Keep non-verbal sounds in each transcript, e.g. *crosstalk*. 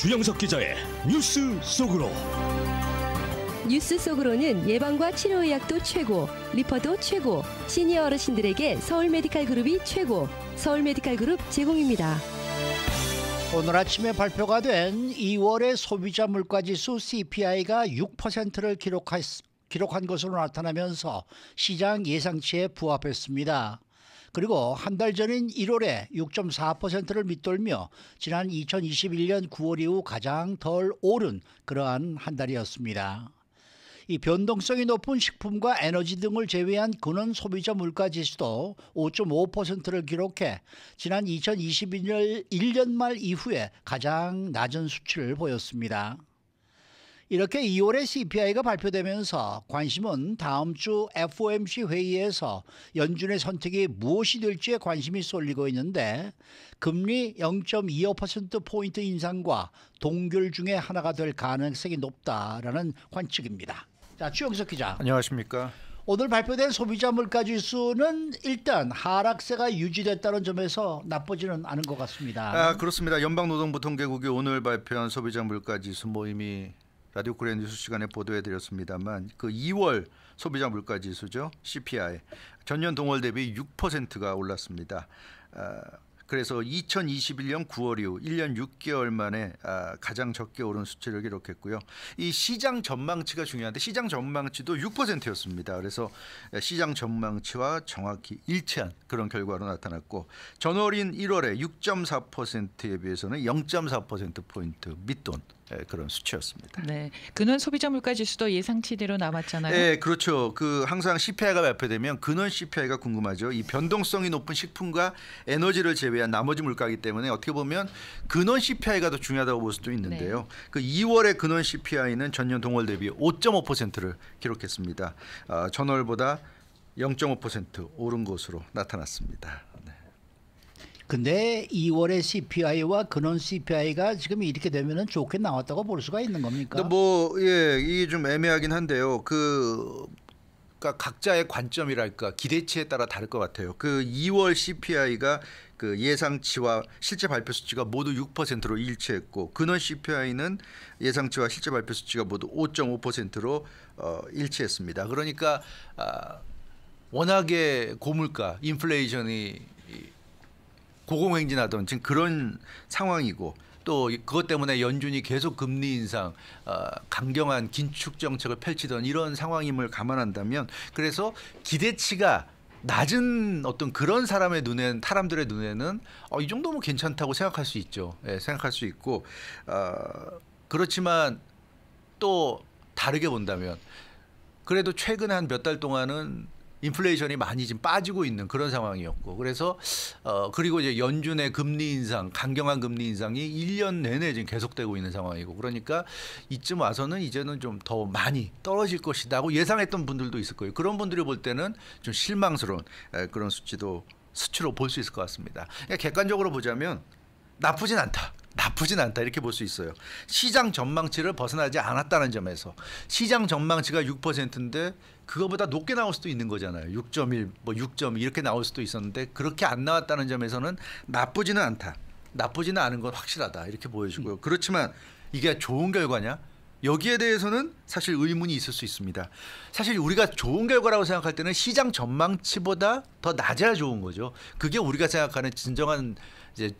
주영석 기자의 뉴스 속으로. 뉴스 속으로는 예방과 치료 의학도 최고, 리퍼도 최고, 시니어 어르신들에게 서울 메디칼 그룹이 최고, 서울 메디칼 그룹 제공입니다. 오늘 아침에 발표가 된 2월의 소비자 물가지수 CPI가 6%를 기록한, 기록한 것으로 나타나면서 시장 예상치에 부합했습니다. 그리고 한 달 전인 1월에 6.4%를 밑돌며 지난 2021년 9월 이후 가장 덜 오른 그러한 한 달이었습니다. 이 변동성이 높은 식품과 에너지 등을 제외한 근원 소비자 물가 지수도 5.5%를 기록해 지난 2021년 1년 말 이후에 가장 낮은 수치를 보였습니다. 이렇게 2월에 CPI가 발표되면서 관심은 다음 주 FOMC 회의에서 연준의 선택이 무엇이 될지에 관심이 쏠리고 있는데 금리 0.25%포인트 인상과 동결 중에 하나가 될 가능성이 높다라는 관측입니다. 자, 추영석 기자. 안녕하십니까. 오늘 발표된 소비자 물가 지수는 일단 하락세가 유지됐다는 점에서 나쁘지는 않은 것 같습니다. 아, 그렇습니다. 연방노동부 통계국이 오늘 발표한 소비자 물가 지수 모임이 라디오 코리아 뉴스 시간에 보도해 드렸습니다만 그 2월 소비자 물가 지수죠 CPI 전년 동월 대비 6%가 올랐습니다. 아, 그래서 2021년 9월 이후 1년 6개월 만에 아, 가장 적게 오른 수치를 기록했고요. 이 시장 전망치가 중요한데 시장 전망치도 6%였습니다. 그래서 시장 전망치와 정확히 일치한 그런 결과로 나타났고 전월인 1월에 6.4%에 비해서는 0.4% 포인트 밑돈 예, 그런 수치였습니다. 네, 근원 소비자 물가 지수도 예상치대로 남았잖아요. 네, 그렇죠. 그 항상 CPI가 발표되면 근원 CPI가 궁금하죠. 이 변동성이 높은 식품과 에너지를 제외한 나머지 물가이기 때문에 어떻게 보면 근원 CPI가 더 중요하다고 볼 수도 있는데요. 네. 그 2월의 근원 CPI는 전년 동월 대비 5.5%를 기록했습니다. 아, 전월보다 0.5% 오른 것으로 나타났습니다. 네. 근데 2월에 CPI와 근원 CPI가 지금 이렇게 되면은 좋게 나왔다고 볼 수가 있는 겁니까? 뭐 예, 이게 좀 애매하긴 한데요. 그 그러니까 각자의 관점이랄까 기대치에 따라 다를 것 같아요. 그 2월 CPI가 그 예상치와 실제 발표 수치가 모두 6%로 일치했고 근원 CPI는 예상치와 실제 발표 수치가 모두 5.5%로 어, 일치했습니다. 그러니까 아, 워낙에 고물가 인플레이션이 고공행진하던 지금 그런 상황이고 또 그것 때문에 연준이 계속 금리 인상, 어, 강경한 긴축 정책을 펼치던 이런 상황임을 감안한다면 그래서 기대치가 낮은 어떤 그런 사람의 눈엔 사람들의 눈에는 어, 이 정도면 괜찮다고 생각할 수 있죠. 예, 생각할 수 있고 어, 그렇지만 또 다르게 본다면 그래도 최근 한 몇 달 동안은 인플레이션이 많이 지금 빠지고 있는 그런 상황이었고 그래서 어 그리고 이제 연준의 금리 인상, 강경한 금리 인상이 1년 내내 지금 계속되고 있는 상황이고 그러니까 이쯤 와서는 이제는 좀 더 많이 떨어질 것이다고 예상했던 분들도 있을 거예요. 그런 분들이 볼 때는 좀 실망스러운 그런 수치도 수치로 볼 수 있을 것 같습니다. 그러니까 객관적으로 보자면 나쁘진 않다. 나쁘진 않다 이렇게 볼 수 있어요. 시장 전망치를 벗어나지 않았다는 점에서 시장 전망치가 6%인데 그거보다 높게 나올 수도 있는 거잖아요. 6.1, 뭐6.2 이렇게 나올 수도 있었는데 그렇게 안 나왔다는 점에서는 나쁘지는 않다. 나쁘지는 않은 건 확실하다 이렇게 보여주고요. 그렇지만 이게 좋은 결과냐? 여기에 대해서는 사실 의문이 있을 수 있습니다. 사실 우리가 좋은 결과라고 생각할 때는 시장 전망치보다 더 낮아야 좋은 거죠. 그게 우리가 생각하는 진정한 이제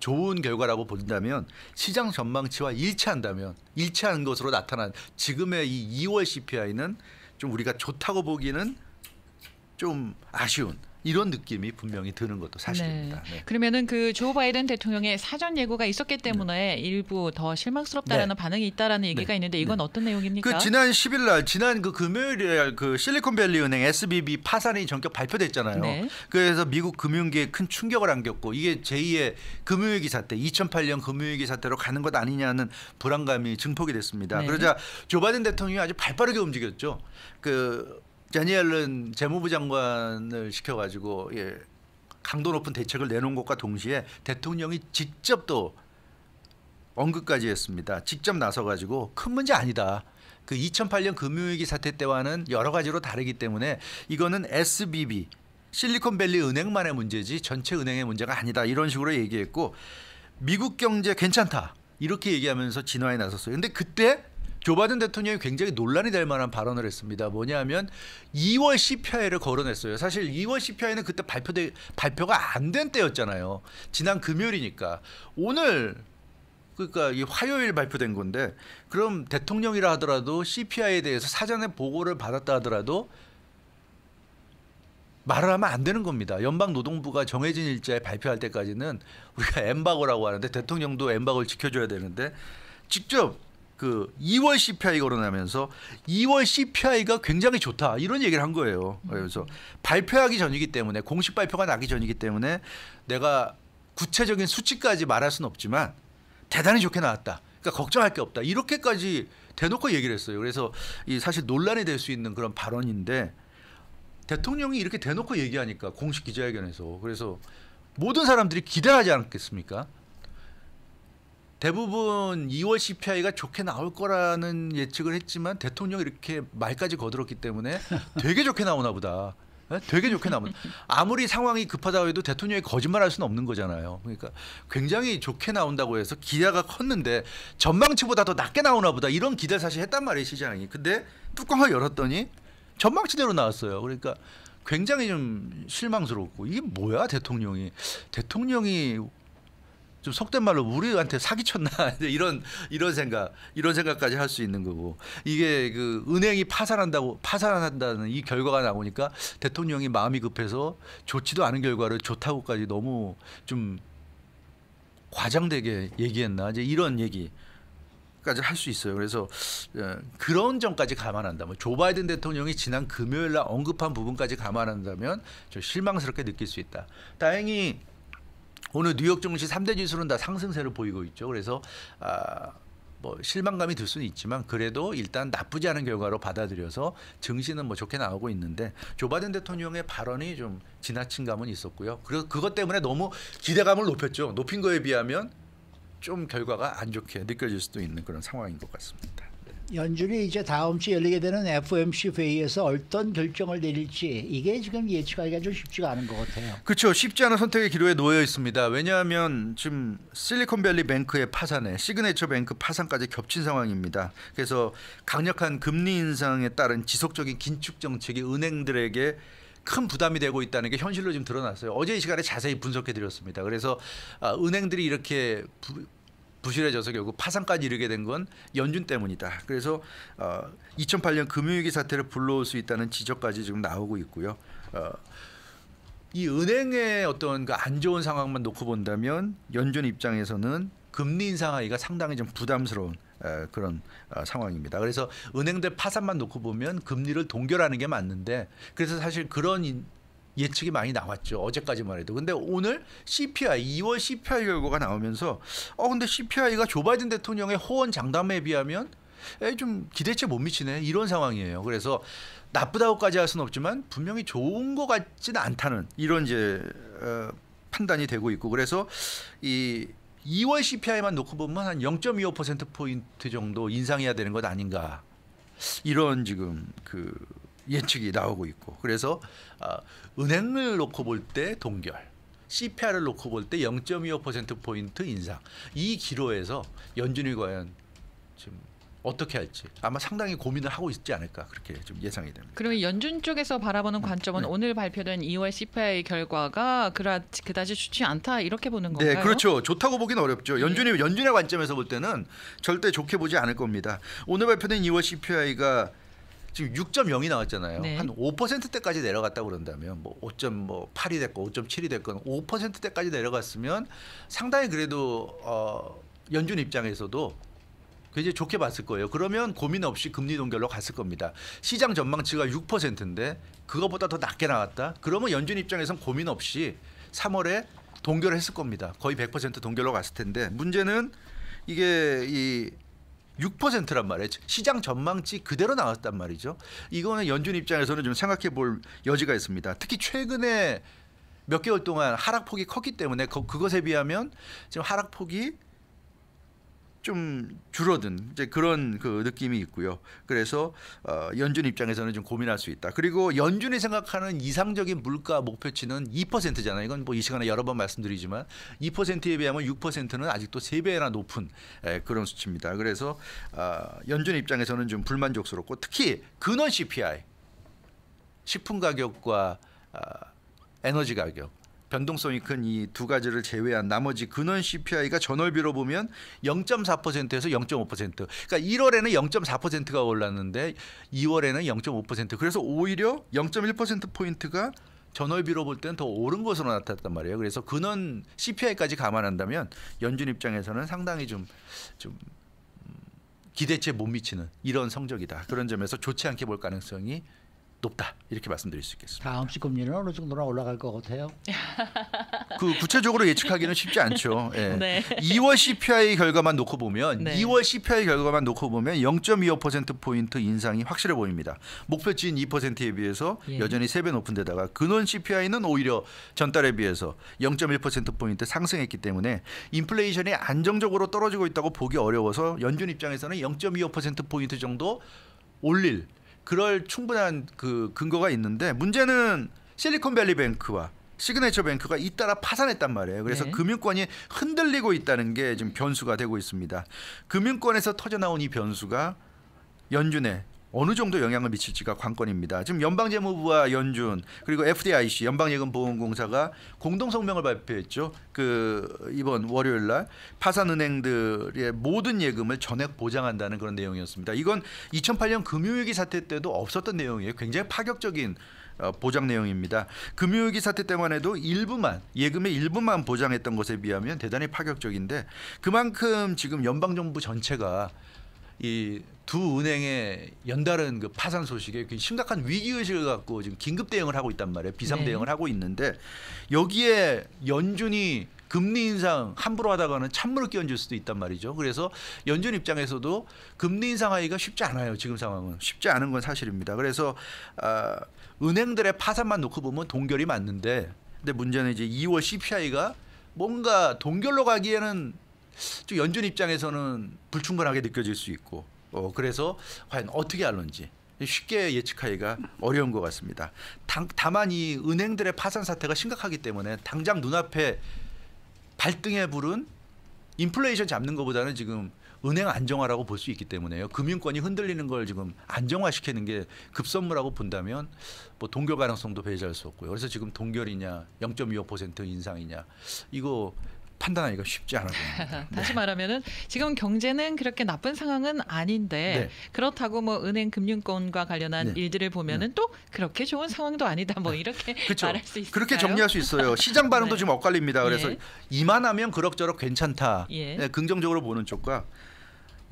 좋은 결과라고 본다면 시장 전망치와 일치한다면 일치하 것으로 나타난 지금의 이 2월 CPI는 좀 우리가 좋다고 보기는 좀 아쉬운 이런 느낌이 분명히 드는 것도 사실입니다. 네. 네. 그러면은 그 조 바이든 대통령의 사전 예고가 있었기 때문에 네. 일부 더 실망스럽다라는 네. 반응이 있다라는 얘기가 네. 있는데 네. 이건 어떤 내용입니까? 그 지난 10일 날 지난 그 금요일에 그 실리콘밸리 은행 SBB 파산이 전격 발표됐잖아요. 그래서 미국 금융계에 큰 충격을 안겼고 이게 제2의 금융위기 사태 2008년 금융위기 사태로 가는 것 아니냐는 불안감이 증폭이 됐습니다. 그러자 조 바이든 대통령이 아주 발빠르게 움직였죠. 그 제니 얼런 재무부 장관을 시켜가지고 예, 강도 높은 대책을 내놓은 것과 동시에 대통령이 직접 또 언급까지 했습니다. 직접 나서가지고 큰 문제 아니다. 그 2008년 금융위기 사태 때와는 여러 가지로 다르기 때문에 이거는 SBB 실리콘밸리 은행만의 문제지 전체 은행의 문제가 아니다 이런 식으로 얘기했고 미국 경제 괜찮다 이렇게 얘기하면서 진화에 나섰어요. 근데 그때 조바든 대통령이 굉장히 논란이 될 만한 발언을 했습니다. 뭐냐면 2월 CPI를 거론했어요. 사실 2월 CPI는 그때 발표 발표가 안 된 때였잖아요. 지난 금요일이니까 오늘 그러니까 이 화요일 발표된 건데 그럼 대통령이라 하더라도 CPI에 대해서 사전에 보고를 받았다 하더라도 말을 하면 안 되는 겁니다. 연방노동부가 정해진 일자에 발표할 때까지는 우리가 엠바고라고 하는데 대통령도 엠바고를 지켜줘야 되는데 직접 그 2월 CPI 거론하면서 2월 CPI가 굉장히 좋다 이런 얘기를 한 거예요. 그래서 발표하기 전이기 때문에 공식 발표가 나기 전이기 때문에 내가 구체적인 수치까지 말할 수는 없지만 대단히 좋게 나왔다. 그러니까 걱정할 게 없다. 이렇게까지 대놓고 얘기를 했어요. 그래서 이 사실 논란이 될 수 있는 그런 발언인데 대통령이 이렇게 대놓고 얘기하니까 공식 기자회견에서 그래서 모든 사람들이 기대하지 않겠습니까? 대부분 2월 CPI가 좋게 나올 거라는 예측을 했지만 대통령이 이렇게 말까지 거들었기 때문에 *laughs* 되게 좋게 나오나 보다. 예? 되게 좋게 나온 아무리 상황이 급하다고 해도 대통령이 거짓말할 수는 없는 거잖아요. 그러니까 굉장히 좋게 나온다고 해서 기대가 컸는데 전망치보다 더 낮게 나오나 보다 이런 기대 사실 했단 말이에요 시장이. 근데 뚜껑을 열었더니 전망치대로 나왔어요. 그러니까 굉장히 좀 실망스럽고 이게 뭐야 대통령이 대통령이 좀 속된 말로 우리한테 사기쳤나 *laughs* 이런 이런 생각 이런 생각까지 할 수 있는 거고 이게 그 은행이 파산한다고 파산한다는 이 결과가 나오니까 대통령이 마음이 급해서 좋지도 않은 결과를 좋다고까지 너무 좀 과장되게 얘기했나 이제 이런 얘기. 까지 할 수 있어요. 그래서 어, 그런 점까지 감안한다면 뭐 조 바이든 대통령이 지난 금요일 날 언급한 부분까지 감안한다면 저 실망스럽게 느낄 수 있다. 다행히 오늘 뉴욕 증시 3대 지수는 다 상승세를 보이고 있죠. 그래서 아, 뭐 실망감이 들 수는 있지만 그래도 일단 나쁘지 않은 결과로 받아들여서 증시는 뭐 좋게 나오고 있는데 조 바든 대통령의 발언이 좀 지나친 감은 있었고요. 그리고 그것 때문에 너무 기대감을 높였죠. 높인 거에 비하면 좀 결과가 안 좋게 느껴질 수도 있는 그런 상황인 것 같습니다. 연준이 이제 다음 주 열리게 되는 FOMC 회의에서 어떤 결정을 내릴지 이게 지금 예측하기가 좀 쉽지가 않은 것 같아요. 그렇죠. 쉽지 않은 선택의 기로에 놓여 있습니다. 왜냐하면 지금 실리콘밸리 뱅크의 파산에 시그네처 뱅크 파산까지 겹친 상황입니다. 그래서 강력한 금리 인상에 따른 지속적인 긴축 정책이 은행들에게 큰 부담이 되고 있다는 게 현실로 지금 드러났어요. 어제 이 시간에 자세히 분석해 드렸습니다. 그래서 아, 은행들이 이렇게 부, 부실해져서 결국 파산까지 이르게 된 건 연준 때문이다. 그래서 어, 2008년 금융위기 사태를 불러올 수 있다는 지적까지 지금 나오고 있고요. 어, 이 은행의 어떤 그안 좋은 상황만 놓고 본다면 연준 입장에서는 금리 인상하기가 상당히 좀 부담스러운 그런 어, 상황입니다. 그래서 은행들 파산만 놓고 보면 금리를 동결하는 게 맞는데 그래서 사실 그런 예측이 많이 나왔죠. 어제까지만 해도. 근데 오늘 CPI 2월 CPI 결과가 나오면서 어 근데 CPI가 조 바이든 대통령의 호언 장담에 비하면 에이, 좀 기대치 못 미치네 이런 상황이에요. 그래서 나쁘다고까지 할 수는 없지만 분명히 좋은 것 같지는 않다는 이런 이제 어, 판단이 되고 있고 그래서 이 2월 CPI만 놓고 보면 한 0.25% 포인트 정도 인상해야 되는 것 아닌가 이런 지금 그 예측이 나오고 있고 그래서 어, 은행을 놓고 볼 때 동결 CPR을 놓고 볼 때 0.25%포인트 인상 이 기로에서 연준이 과연 지금 어떻게 할지 아마 상당히 고민을 하고 있지 않을까 그렇게 좀 예상이 됩니다. 그러면 연준 쪽에서 바라보는 음, 관점은 네. 오늘 발표된 2월 CPI 결과가 그라, 그다지 좋지 않다 이렇게 보는 네, 건가요? 네, 그렇죠. 좋다고 보기는 어렵죠. 예. 연준이 네. 연준의 관점에서 볼 때는 절대 좋게 보지 않을 겁니다. 오늘 발표된 2월 CPI가 지금 6.0이 나왔잖아요. 네. 한 5%대까지 내려갔다고 그런다면 뭐 5.8이 됐고 5.7이 됐건 5%대까지 내려갔으면 상당히 그래도 어 연준 입장에서도 굉장히 좋게 봤을 거예요. 그러면 고민 없이 금리 동결로 갔을 겁니다. 시장 전망치가 6%인데 그거보다 더 낮게 나왔다. 그러면 연준 입장에선 고민 없이 3월에 동결을 했을 겁니다. 거의 100% 동결로 갔을 텐데 문제는 이게 이 6%란 말이에요. 시장 전망치 그대로 나왔단 말이죠. 이거는 연준 입장에서는 좀 생각해 볼 여지가 있습니다. 특히 최근에 몇 개월 동안 하락폭이 컸기 때문에 그것에 비하면 지금 하락폭이 좀 줄어든 이제 그런 그 느낌이 있고요. 그래서 어, 연준 입장에서는 좀 고민할 수 있다. 그리고 연준이 생각하는 이상적인 물가 목표치는 2%잖아요. 이건 뭐이 시간에 여러 번 말씀드리지만 2%에 비하면 6%는 아직도 3배나 높은 예, 그런 수치입니다. 그래서 어, 연준 입장에서는 좀 불만족스럽고 특히 근원 CPI 식품 가격과 어, 에너지 가격 변동성이 큰 이 두 가지를 제외한 나머지 근원 CPI가 전월비로 보면 0.4%에서 0.5%. 그러니까 1월에는 0.4%가 올랐는데 2월에는 0.5%. 그래서 오히려 0.1% 포인트가 전월비로 볼 때는 더 오른 것으로 나타났단 말이에요. 그래서 근원 CPI까지 감안한다면 연준 입장에서는 상당히 좀좀 좀 음, 기대치에 못 미치는 이런 성적이다. 그런 점에서 좋지 않게 볼 가능성이 높다 이렇게 말씀드릴 수 있겠습니다. 다음 주 금리는 어느 정도나 올라갈 것 같아요? *laughs* 그 구체적으로 예측하기는 쉽지 않죠. 예. *laughs* 네. 2월 CPI 결과만 놓고 보면 네. 2월 CPI 결과만 놓고 보면 0.25% 포인트 인상이 확실해 보입니다. 목표치인 2%에 비해서 예. 여전히 3배 높은 데다가 근원 CPI는 오히려 전달에 비해서 0.1% 포인트 상승했기 때문에 인플레이션이 안정적으로 떨어지고 있다고 보기 어려워서 연준 입장에서는 0.25% 포인트 정도 올릴 그럴 충분한 그 근거가 있는데 문제는 실리콘밸리 뱅크와 시그네처 뱅크가 잇따라 파산했단 말이에요. 그래서 네. 금융권이 흔들리고 있다는 게 지금 변수가 되고 있습니다. 금융권에서 터져 나온 이 변수가 연준의 어느 정도 영향을 미칠지가 관건입니다. 지금 연방재무부와 연준 그리고 FDIC 연방예금보험공사가 공동 성명을 발표했죠. 그 이번 월요일 날 파산 은행들의 모든 예금을 전액 보장한다는 그런 내용이었습니다. 이건 2008년 금융위기 사태 때도 없었던 내용이에요. 굉장히 파격적인 어, 보장 내용입니다. 금융위기 사태 때만 해도 일부만 예금의 일부만 보장했던 것에 비하면 대단히 파격적인데 그만큼 지금 연방정부 전체가 이두 은행의 연달은 그 파산 소식에 심각한 위기 의식을 갖고 지금 긴급 대응을 하고 있단 말이에요. 비상 네. 대응을 네. 하고 있는데 여기에 연준이 금리 인상 함부로 하다가는 찬물을 끼얹을 수도 있단 말이죠. 그래서 연준 입장에서도 금리 인상하기가 쉽지 않아요. 지금 상황은 쉽지 않은 건 사실입니다. 그래서 아, 은행들의 파산만 놓고 보면 동결이 맞는데 근데 문제는 이제 2월 CPI가 뭔가 동결로 가기에는 좀 연준 입장에서는 불충분하게 느껴질 수 있고 어, 그래서 과연 어떻게 할는지 쉽게 예측하기가 어려운 것 같습니다. 당, 다만 이 은행들의 파산 사태가 심각하기 때문에 당장 눈앞에 발등에 불은 인플레이션 잡는 것보다는 지금 은행 안정화라고 볼 수 있기 때문에요. 금융권이 흔들리는 걸 지금 안정화시키는 게 급선무라고 본다면 뭐 동결 가능성도 배제할 수 없고요. 그래서 지금 동결이냐 0.25% 인상이냐 이거 판단하기가 쉽지 않아겁다시 *laughs* 네. 말하면은 지금 경제는 그렇게 나쁜 상황은 아닌데 네. 그렇다고 뭐 은행 금융권과 관련한 네. 일들을 보면은 네. 또 그렇게 좋은 상황도 아니다 뭐 이렇게 *laughs* 그렇죠. 말할 수 있어요. 그렇게 정리할 수 있어요. 시장 반응도 지금 *laughs* 네. 엇갈립니다. 그래서 예. 이만하면 그럭저럭 괜찮다. 예. 네, 긍정적으로 보는 쪽과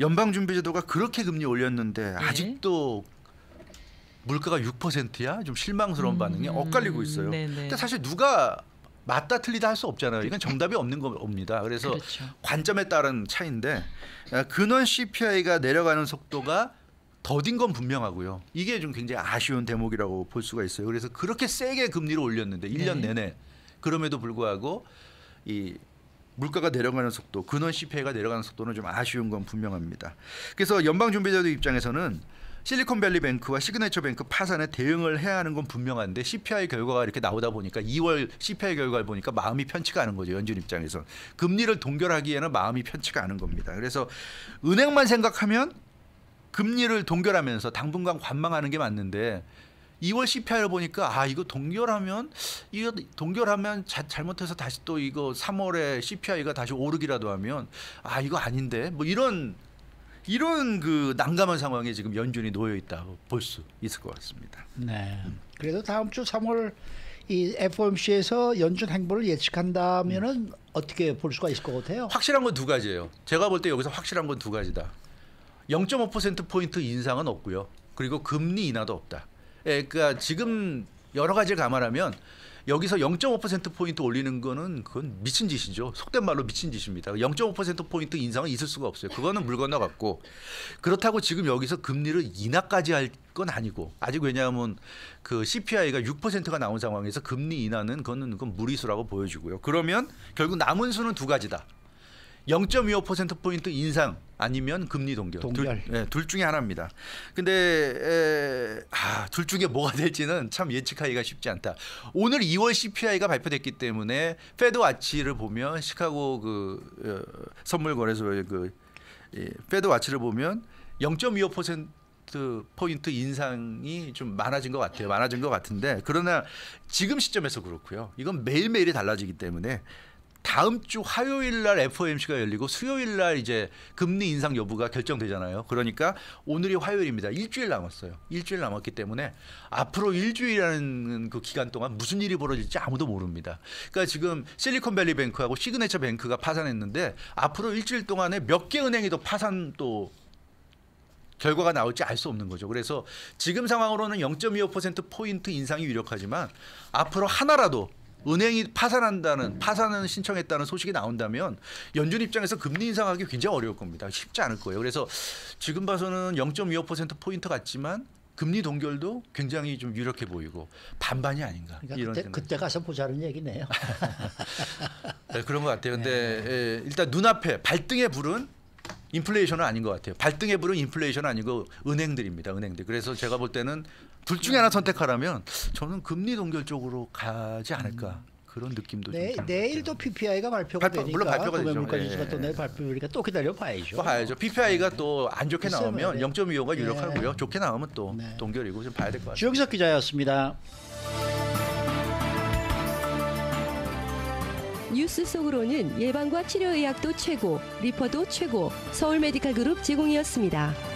연방준비제도가 그렇게 금리 올렸는데 예. 아직도 물가가 6%야? 좀 실망스러운 음, 반응이 엇갈리고 있어요. 네네. 근데 사실 누가 맞다 틀리다 할 수 없잖아요. 이건 정답이 없는 겁니다. 그래서 그렇죠. 관점에 따른 차이인데 아, 근원 CPI가 내려가는 속도가 더딘 건 분명하고요. 이게 좀 굉장히 아쉬운 대목이라고 볼 수가 있어요. 그래서 그렇게 세게 금리를 올렸는데 1년 네. 내내 그럼에도 불구하고 이 물가가 내려가는 속도, 근원 CPI가 내려가는 속도는 좀 아쉬운 건 분명합니다. 그래서 연방준비제도 입장에서는 실리콘밸리 뱅크와 시그네처 뱅크 파산에 대응을 해야 하는 건 분명한데 CPI 결과가 이렇게 나오다 보니까 2월 CPI 결과를 보니까 마음이 편치가 않은 거죠. 연준 입장에선. 금리를 동결하기에는 마음이 편치가 않은 겁니다. 그래서 은행만 생각하면 금리를 동결하면서 당분간 관망하는 게 맞는데 2월 CPI를 보니까 아 이거 동결하면 이거 동결하면 자, 잘못해서 다시 또 이거 3월에 CPI가 다시 오르기라도 하면 아 이거 아닌데 뭐 이런 이런 그 난감한 상황에 지금 연준이 놓여 있다고 볼 수 있을 것 같습니다. 네. 음. 그래도 다음 주 3월 이 FOMC에서 연준 행보를 예측한다면은 음. 어떻게 볼 수가 있을 것 같아요? 확실한 건 두 가지예요. 제가 볼 때 여기서 확실한 건 두 가지다. 0.5% 포인트 인상은 없고요. 그리고 금리 인하도 없다. 예, 그러니까 지금 여러 가지를 감안하면 여기서 0.5% 포인트 올리는 거는 그건 미친 짓이죠. 속된 말로 미친 짓입니다. 0.5% 포인트 인상은 있을 수가 없어요. 그거는 물 건너갔고 그렇다고 지금 여기서 금리를 인하까지 할 건 아니고 아직 왜냐하면 그 CPI가 6%가 나온 상황에서 금리 인하는 그거 그건 무리수라고 보여지고요. 그러면 결국 남은 수는 두 가지다. 0.25%포인트 인상 아니면 금리 동결. 동결. 둘, 네, 둘 중에 하나입니다. 근데 에, 아, 둘 중에 뭐가 *laughs* 될지는 참 예측하기가 쉽지 않다. 오늘 2월 CPI가 발표됐기 때문에 페드 와치를 보면 시카고 그 어, 선물 거래소 그 예, 페드 와치를 보면 0.25% 포인트 인상이 좀 많아진 것 같아요. 많아진 것 같은데 그러나 지금 시점에서 그렇고요. 이건 매일매일이 달라지기 때문에 다음 주 화요일 날 FOMC가 열리고 수요일 날 이제 금리 인상 여부가 결정되잖아요. 그러니까 오늘이 화요일입니다. 일주일 남았어요. 일주일 남았기 때문에 앞으로 일주일이라는 그 기간 동안 무슨 일이 벌어질지 아무도 모릅니다. 그러니까 지금 실리콘밸리 뱅크하고 시그네처 뱅크가 파산했는데 앞으로 일주일 동안에 몇 개 은행이 더 파산 또 결과가 나올지 알 수 없는 거죠. 그래서 지금 상황으로는 0.25% 포인트 인상이 유력하지만 앞으로 하나라도 은행이 파산한다는 파산을 신청했다는 소식이 나온다면 연준 입장에서 금리 인상하기 굉장히 어려울 겁니다. 쉽지 않을 거예요. 그래서 지금 봐서는 0.25% 포인트 같지만 금리 동결도 굉장히 좀 유력해 보이고 반반이 아닌가 그러니까 이런 그때, 그때 가서 보자는 얘기네요. *laughs* 네, 그런 것 같아요. 근데 네. 예, 일단 눈앞에 발등에 불은 인플레이션은 아닌 것 같아요. 발등에 부른 인플레이션 아니고 은행들입니다. 은행들. 그래서 제가 볼 때는 둘 중에 하나 선택하라면 저는 금리 동결 쪽으로 가지 않을까. 그런 느낌도 네, 좀 내일도 PPI가 발표가 발표, 되니까 물론 발표가 되죠. 물가 예. 지수가 예. 또 내일 발표니까 또 기다려 봐야죠. 봐야죠. PPI가 네. 또안 좋게 나오면 0.25가 유력하고요. 네. 좋게 나오면 또 네. 동결이고 좀 봐야 될 것 같아요. 주영석 기자였습니다. 뉴스 속으로는 예방과 치료 의학도 최고, 리퍼도 최고, 서울 메디컬 그룹 제공이었습니다.